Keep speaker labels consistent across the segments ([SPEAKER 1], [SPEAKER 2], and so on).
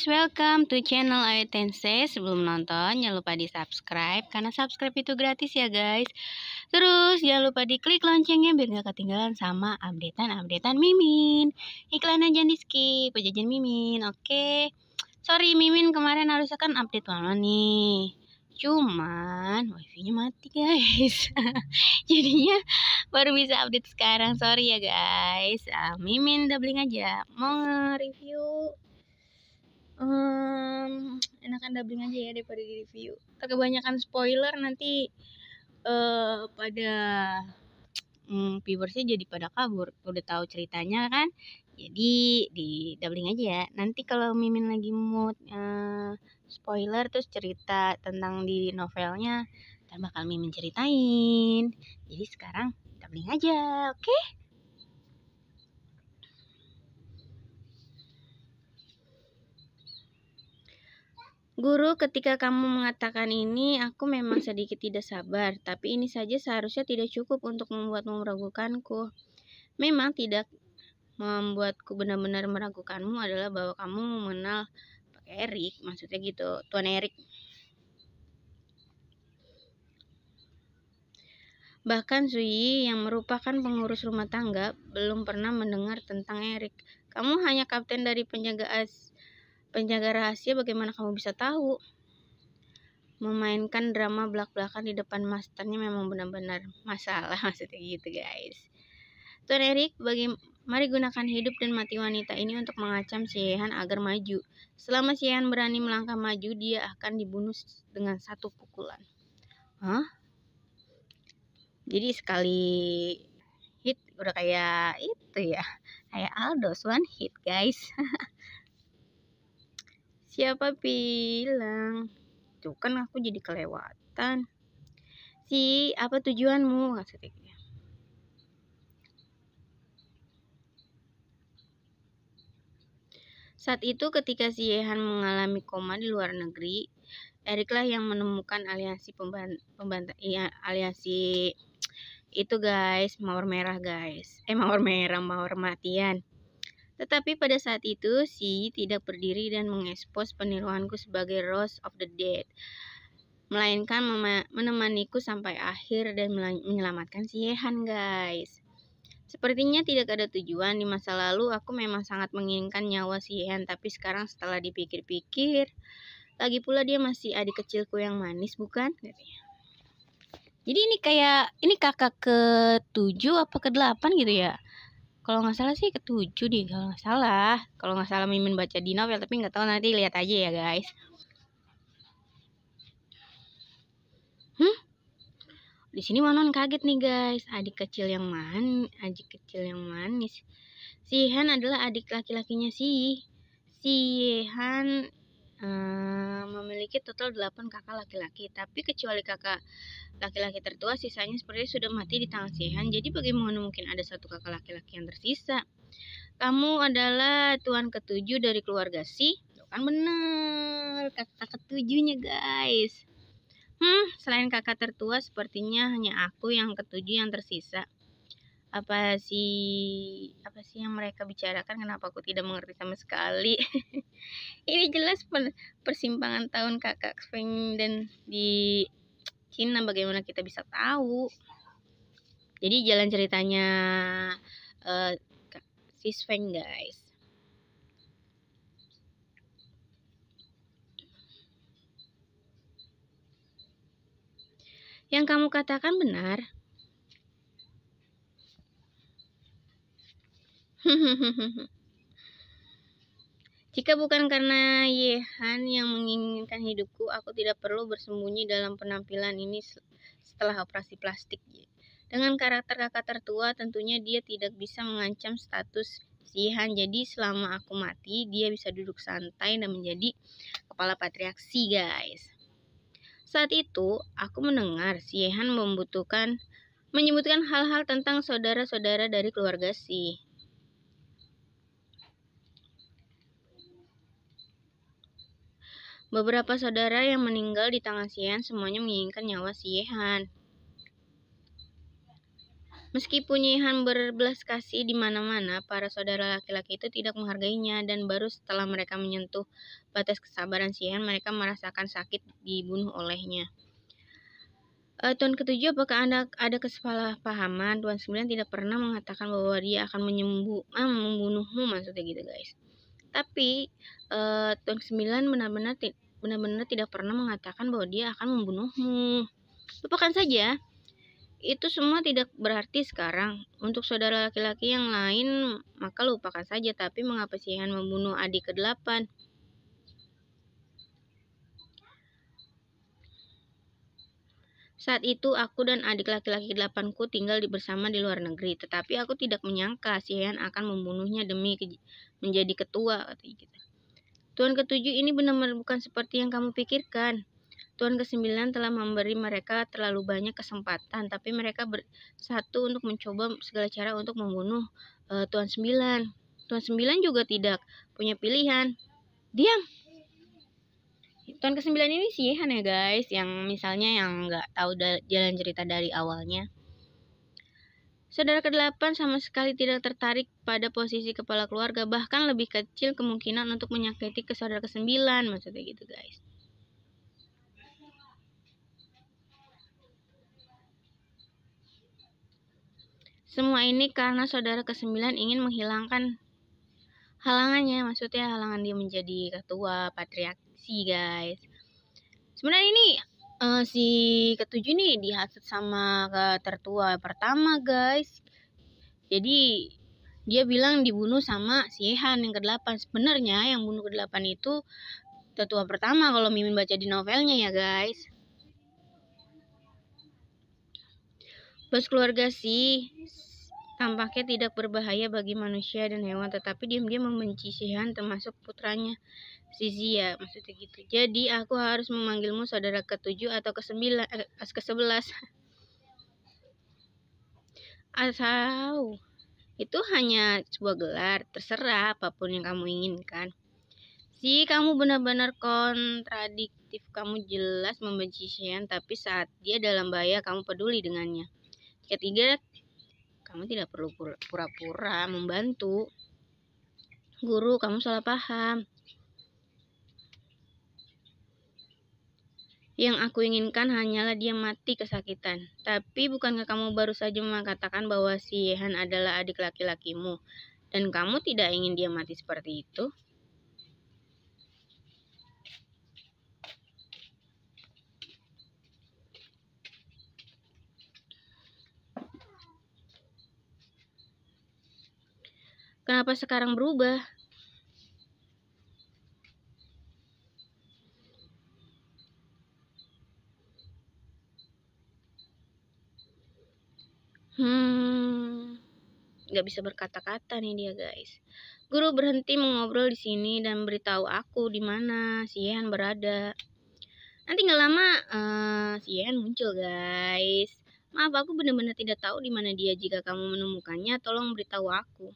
[SPEAKER 1] guys, welcome to channel Ayu Tensei. Sebelum nonton, jangan lupa di subscribe karena subscribe itu gratis ya guys. Terus jangan lupa di klik loncengnya biar gak ketinggalan sama updatean-updatean Mimin. Iklannya aja di skip, jajan Mimin, oke? Okay? Sorry Mimin kemarin harusnya kan update lama nih. Cuman wifi-nya mati guys. Jadinya baru bisa update sekarang. Sorry ya guys. Ah, Mimin doubling aja. Mau nge-review um, enakan dubbing aja ya daripada di review kebanyakan spoiler nanti uh, pada um, viewersnya jadi pada kabur udah tahu ceritanya kan jadi di dubbing aja ya nanti kalau mimin lagi mood uh, spoiler terus cerita tentang di novelnya dan bakal mimin ceritain jadi sekarang dubbing aja oke okay? Guru, ketika kamu mengatakan ini, aku memang sedikit tidak sabar, tapi ini saja seharusnya tidak cukup untuk membuatmu meragukanku. Memang tidak membuatku benar-benar meragukanmu adalah bahwa kamu mengenal Pak Erik, maksudnya gitu, Tuan Erik. Bahkan Zui yang merupakan pengurus rumah tangga belum pernah mendengar tentang Erik. Kamu hanya kapten dari penjaga as Penjaga rahasia bagaimana kamu bisa tahu? Memainkan drama belak-belakan di depan masternya memang benar-benar masalah maksudnya gitu guys. Tuan Erik, bagi, mari gunakan hidup dan mati wanita ini untuk mengacam Siehan agar maju. Selama Siehan berani melangkah maju, dia akan dibunuh dengan satu pukulan. Hah? Jadi sekali hit udah kayak itu ya, kayak Aldo, one hit guys. Siapa bilang? Tuh kan aku jadi kelewatan. Si, apa tujuanmu? Maksudnya. Gitu. Saat itu ketika si Yehan mengalami koma di luar negeri, Eriklah yang menemukan aliansi pemban pembantai ya, aliansi itu guys, mawar merah guys. Eh mawar merah, mawar matian. Tetapi pada saat itu, sih tidak berdiri dan mengekspos peniruanku sebagai Rose of the Dead, melainkan menemaniku sampai akhir dan menyelamatkan si Yehan, guys. Sepertinya tidak ada tujuan di masa lalu aku memang sangat menginginkan nyawa si Yehan, tapi sekarang setelah dipikir-pikir, lagi pula dia masih adik kecilku yang manis, bukan? Jadi ini kayak ini kakak ke 7 apa ke 8 gitu ya kalau nggak salah sih ketujuh deh kalau nggak salah kalau nggak salah mimin baca di novel tapi nggak tahu nanti lihat aja ya guys hmm di sini Wanon kaget nih guys adik kecil yang man adik kecil yang manis si Han adalah adik laki-lakinya si si Han eh, memiliki total 8 kakak laki-laki, tapi kecuali kakak laki-laki tertua sisanya seperti sudah mati di tangan Sihan. Jadi bagaimana mungkin ada satu kakak laki-laki yang tersisa? Kamu adalah tuan ketujuh dari keluarga Si. Kan benar, kakak ketujuhnya guys. Hmm, selain kakak tertua sepertinya hanya aku yang ketujuh yang tersisa apa sih apa sih yang mereka bicarakan kenapa aku tidak mengerti sama sekali ini jelas persimpangan tahun kakak Feng dan di Cina bagaimana kita bisa tahu jadi jalan ceritanya uh, si Feng guys yang kamu katakan benar Jika bukan karena Yehan yang menginginkan hidupku, aku tidak perlu bersembunyi dalam penampilan ini setelah operasi plastik. Dengan karakter kakak tertua, tentunya dia tidak bisa mengancam status Yehan. Jadi selama aku mati, dia bisa duduk santai dan menjadi kepala patriaksi, guys. Saat itu, aku mendengar si Yehan membutuhkan menyebutkan hal-hal tentang saudara-saudara dari keluarga si Beberapa saudara yang meninggal di tangan Sian semuanya menginginkan nyawa Siehan. Meskipun Yehan berbelas kasih di mana-mana, para saudara laki-laki itu tidak menghargainya dan baru setelah mereka menyentuh batas kesabaran si mereka merasakan sakit dibunuh olehnya. E, Tuan ketujuh, apakah Anda ada kesalahpahaman? Tuan sembilan tidak pernah mengatakan bahwa dia akan menyembuh, ah, membunuhmu maksudnya gitu guys. Tapi uh, Sembilan benar-benar benar-benar tidak pernah mengatakan bahwa dia akan membunuhmu. Lupakan saja. Itu semua tidak berarti sekarang. Untuk saudara laki-laki yang lain, maka lupakan saja. Tapi mengapa sih Han membunuh adik ke-8? Saat itu aku dan adik laki-laki delapanku tinggal di bersama di luar negeri, tetapi aku tidak menyangka Sihan akan membunuhnya demi menjadi ketua gitu. Tuhan ketujuh ini benar-benar bukan seperti yang kamu pikirkan. Tuhan kesembilan telah memberi mereka terlalu banyak kesempatan, tapi mereka bersatu untuk mencoba segala cara untuk membunuh uh, eh, Tuhan sembilan. Tuhan sembilan juga tidak punya pilihan. Diam. Tuhan kesembilan ini sih ya guys, yang misalnya yang nggak tahu jalan cerita dari awalnya. Saudara ke-8 sama sekali tidak tertarik pada posisi kepala keluarga, bahkan lebih kecil kemungkinan untuk menyakiti ke saudara ke-9, maksudnya gitu guys. Semua ini karena saudara ke-9 ingin menghilangkan halangannya, maksudnya halangan dia menjadi ketua patriarki, guys. Sebenarnya ini uh, si ketujuh nih dihasut sama ke tertua pertama guys jadi dia bilang dibunuh sama si Han yang ke-8 sebenarnya yang bunuh ke-8 itu tetua pertama kalau mimin baca di novelnya ya guys Bos keluarga sih tampaknya tidak berbahaya bagi manusia dan hewan, tetapi diam-diam membenci Sihan termasuk putranya. Zizia ya, maksudnya gitu jadi aku harus memanggilmu saudara ketujuh atau kesembilan eh, sebelas. Asal itu hanya sebuah gelar terserah apapun yang kamu inginkan si kamu benar-benar kontradiktif kamu jelas membenci Shen, tapi saat dia dalam bahaya kamu peduli dengannya ketiga kamu tidak perlu pura-pura membantu guru kamu salah paham Yang aku inginkan hanyalah dia mati kesakitan. Tapi bukankah kamu baru saja mengatakan bahwa si Yehan adalah adik laki-lakimu? Dan kamu tidak ingin dia mati seperti itu? Kenapa sekarang berubah? Hmm, gak bisa berkata-kata nih dia guys. Guru berhenti mengobrol di sini dan beritahu aku di mana si Yehan berada. Nanti nggak lama uh, si Yehan muncul guys. Maaf aku benar-benar tidak tahu di mana dia. Jika kamu menemukannya, tolong beritahu aku.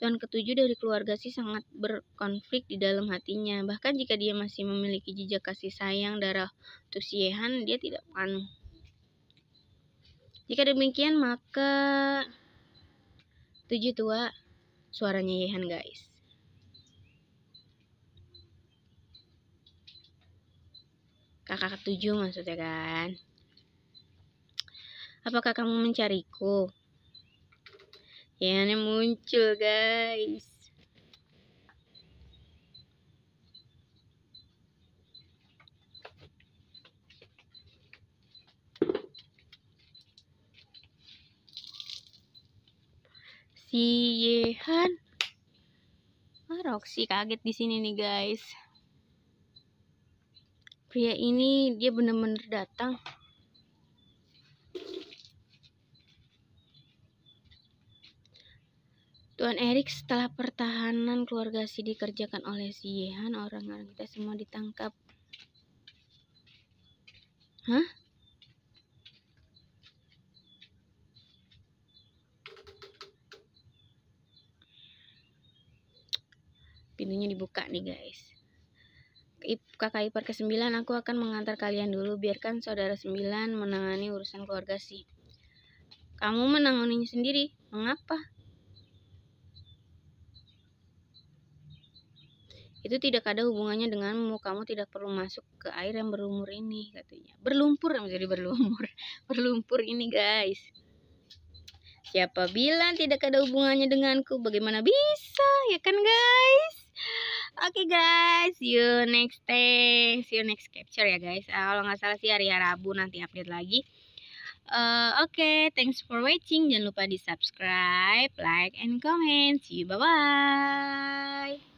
[SPEAKER 1] Tuan ketujuh dari keluarga sih sangat berkonflik di dalam hatinya. Bahkan jika dia masih memiliki jejak kasih sayang darah Tusiehan, dia tidak akan jika demikian maka tujuh tua suaranya Yehan guys. Kakak ketujuh maksudnya kan. Apakah kamu mencariku? yang muncul guys. Si iya, Yehan. Ah, Roxy kaget di sini nih guys. Pria ini dia bener-bener datang. Tuan Erik setelah pertahanan keluarga si dikerjakan oleh si Yehan, orang-orang kita semua ditangkap. Hah? pintunya dibuka nih guys kakak ipar ke sembilan aku akan mengantar kalian dulu biarkan saudara sembilan menangani urusan keluarga sih kamu menanguninya sendiri mengapa itu tidak ada hubungannya denganmu kamu tidak perlu masuk ke air yang berlumur ini katanya berlumpur menjadi berlumur berlumpur ini guys siapa bilang tidak ada hubungannya denganku bagaimana bisa ya kan guys Oke okay guys, see you next day, see you next capture ya guys. Uh, kalau nggak salah sih hari Rabu nanti update lagi. Uh, Oke, okay, thanks for watching. Jangan lupa di subscribe, like, and comment. See you, bye bye.